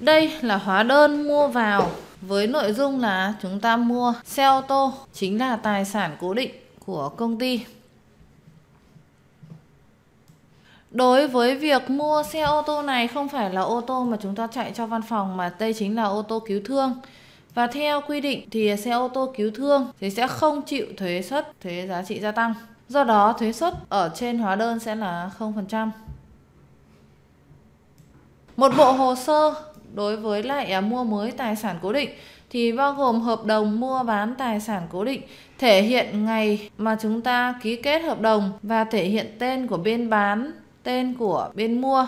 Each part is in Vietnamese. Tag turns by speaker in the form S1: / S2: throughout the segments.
S1: Đây là hóa đơn mua vào với nội dung là chúng ta mua xe ô tô chính là tài sản cố định của công ty. Đối với việc mua xe ô tô này không phải là ô tô mà chúng ta chạy cho văn phòng mà đây chính là ô tô cứu thương. Và theo quy định thì xe ô tô cứu thương thì sẽ không chịu thuế suất thuế giá trị gia tăng. Do đó thuế suất ở trên hóa đơn sẽ là 0%. Một bộ hồ sơ đối với lại à, mua mới tài sản cố định thì bao gồm hợp đồng mua bán tài sản cố định thể hiện ngày mà chúng ta ký kết hợp đồng và thể hiện tên của bên bán, tên của bên mua.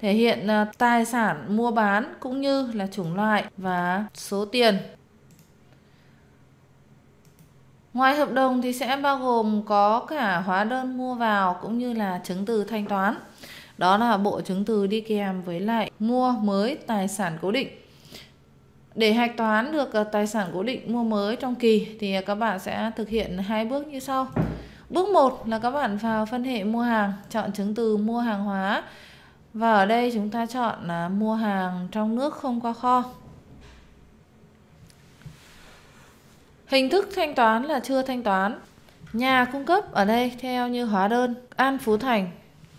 S1: Thể hiện à, tài sản mua bán cũng như là chủng loại và số tiền. Ngoài hợp đồng thì sẽ bao gồm có cả hóa đơn mua vào cũng như là chứng từ thanh toán đó là bộ chứng từ đi kèm với lại mua mới tài sản cố định để hạch toán được ờ, tài sản cố định mua mới trong kỳ thì ờ, các bạn sẽ thực hiện hai bước như sau. Bước 1 là các bạn vào phân hệ mua hàng, chọn chứng từ mua hàng hóa. Và ở đây chúng ta chọn là ờ, mua hàng trong nước không qua kho. Hình thức thanh toán là chưa thanh toán. Nhà cung cấp ở đây theo như hóa đơn An Phú Thành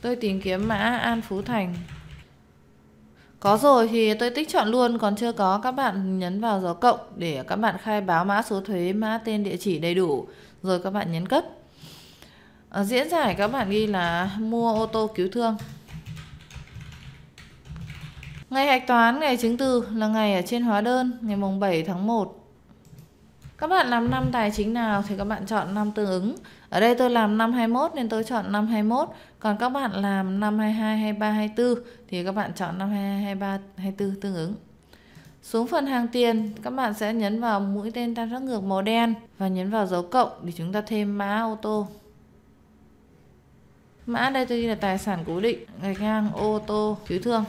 S1: Tôi tìm kiếm mã An Phú Thành Có rồi thì tôi tích chọn luôn Còn chưa có các bạn nhấn vào dấu cộng Để các bạn khai báo mã số thuế Mã tên địa chỉ đầy đủ Rồi các bạn nhấn cất à, Diễn giải các bạn ghi là mua ô tô cứu thương Ngày hạch toán, ngày chứng từ là ngày ở trên hóa đơn, ngày mùng 7 tháng 1 các bạn làm năm tài chính nào thì các bạn chọn năm tương ứng. Ở đây tôi làm năm 21 nên tôi chọn năm 21. Còn các bạn làm năm 22, 23, 24 thì các bạn chọn năm 22, 23, 24 tương ứng. Xuống phần hàng tiền, các bạn sẽ nhấn vào mũi tên tam giác ngược màu đen và nhấn vào dấu cộng để chúng ta thêm mã ô tô. Mã đây tôi ghi là tài sản cố định, gạch ngang ô tô cứu thương.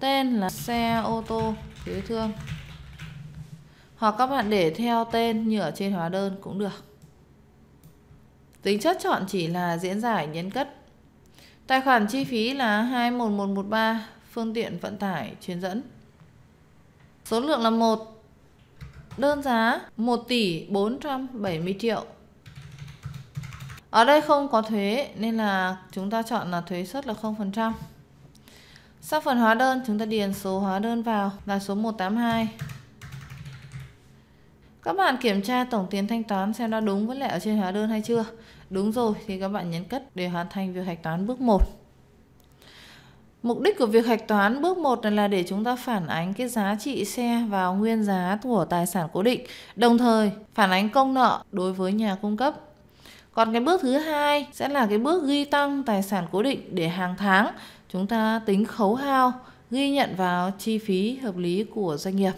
S1: Tên là xe ô tô cứu thương hoặc các bạn để theo tên như ở trên hóa đơn cũng được. Tính chất chọn chỉ là diễn giải nhấn cất. Tài khoản chi phí là 21113 phương tiện vận tải chuyên dẫn. Số lượng là 1. Đơn giá 1 tỷ 470 triệu. Ở đây không có thuế nên là chúng ta chọn là thuế suất là 0%. Sau phần hóa đơn chúng ta điền số hóa đơn vào là số 182. Các bạn kiểm tra tổng tiền thanh toán xem nó đúng với lại ở trên hóa đơn hay chưa. Đúng rồi thì các bạn nhấn cất để hoàn thành việc hạch toán bước 1. Mục đích của việc hạch toán bước 1 này là để chúng ta phản ánh cái giá trị xe vào nguyên giá của tài sản cố định, đồng thời phản ánh công nợ đối với nhà cung cấp. Còn cái bước thứ hai sẽ là cái bước ghi tăng tài sản cố định để hàng tháng chúng ta tính khấu hao, ghi nhận vào chi phí hợp lý của doanh nghiệp.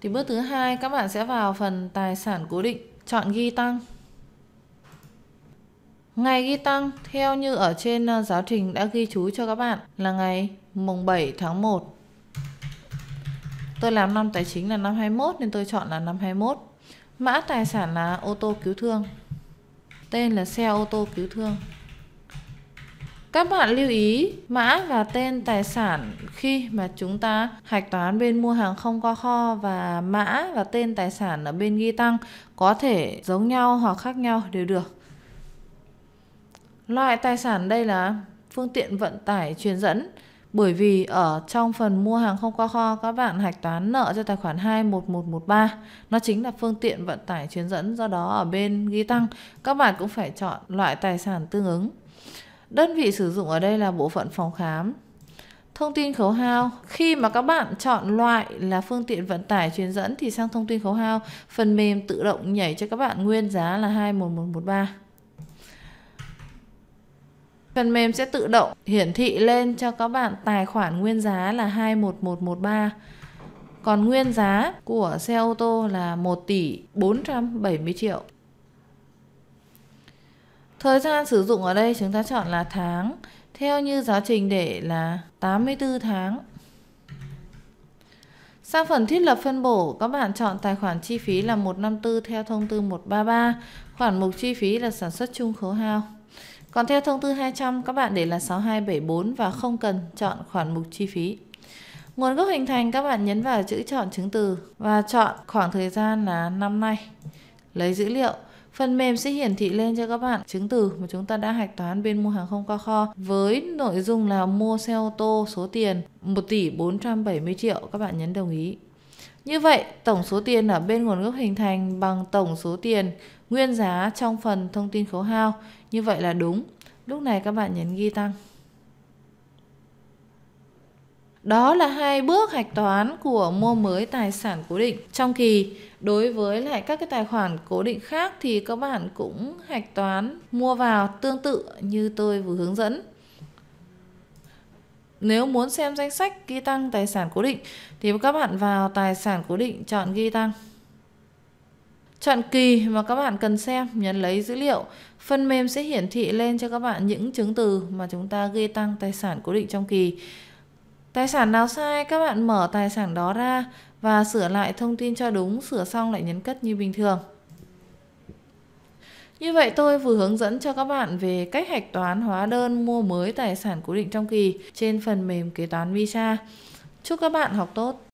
S1: Thì bước thứ hai các bạn sẽ vào phần tài sản cố định, chọn ghi tăng. Ngày ghi tăng theo như ở trên ờ, giáo trình đã ghi chú cho các bạn là ngày mùng 7 tháng 1. Tôi làm năm tài chính là năm 21 nên tôi chọn là năm 21. Mã tài sản là ô tô cứu thương. Tên là xe ô tô cứu thương. Các bạn lưu ý mã và tên tài sản khi mà chúng ta hạch toán bên mua hàng không qua kho và mã và tên tài sản ở bên ghi tăng có thể giống nhau hoặc khác nhau đều được. Loại tài sản đây là phương tiện vận tải truyền dẫn bởi vì ở trong phần mua hàng không qua kho các bạn hạch toán nợ cho tài khoản 21113 nó chính là phương tiện vận tải truyền dẫn do đó ở bên ghi tăng các bạn cũng phải chọn loại tài sản tương ứng. Đơn vị sử dụng ở đây là bộ phận phòng khám. Thông tin khấu hao. Khi mà các bạn chọn loại là phương tiện vận tải truyền dẫn thì sang thông tin khấu hao, phần mềm tự động nhảy cho các bạn nguyên giá là 21113. Phần mềm sẽ tự động hiển thị lên cho các bạn tài khoản nguyên giá là 21113. Còn nguyên giá của xe ô tô là 1 tỷ 470 triệu. Thời gian sử dụng ở đây chúng ta chọn là tháng Theo như giáo trình để là 84 tháng Sang phần thiết lập phân bổ, các bạn chọn tài khoản chi phí là 154 theo thông tư 133, khoản mục chi phí là sản xuất chung khấu hao. Còn theo thông tư 200, các bạn để là 6274 và không cần chọn khoản mục chi phí. Nguồn gốc hình thành các bạn nhấn vào chữ chọn chứng từ và chọn khoảng thời gian là năm nay. Lấy dữ liệu Phần mềm sẽ hiển thị lên cho các bạn chứng từ mà chúng ta đã hạch toán bên mua hàng không qua kho với nội dung là mua xe ô tô số tiền 1 tỷ 470 triệu. Các bạn nhấn đồng ý. Như vậy, tổng số tiền ở bên nguồn gốc hình thành bằng tổng số tiền nguyên giá trong phần thông tin khấu hao. Như vậy là đúng. Lúc này các bạn nhấn ghi tăng. Đó là hai bước hạch toán của mua mới tài sản cố định. Trong kỳ, đối với lại các cái tài khoản cố định khác thì các bạn cũng hạch toán mua vào tương tự như tôi vừa hướng dẫn. Nếu muốn xem danh sách ghi tăng tài sản cố định thì các bạn vào tài sản cố định chọn ghi tăng. Chọn kỳ mà các bạn cần xem, nhấn lấy dữ liệu. Phần mềm sẽ hiển thị lên cho các bạn những chứng từ mà chúng ta ghi tăng tài sản cố định trong kỳ. Tài sản nào sai các bạn mở tài sản đó ra và sửa lại thông tin cho đúng, sửa xong lại nhấn cất như bình thường. Như vậy tôi vừa hướng dẫn cho các bạn về cách hạch toán hóa đơn mua mới tài sản cố định trong kỳ trên phần mềm kế toán Visa. Chúc các bạn học tốt!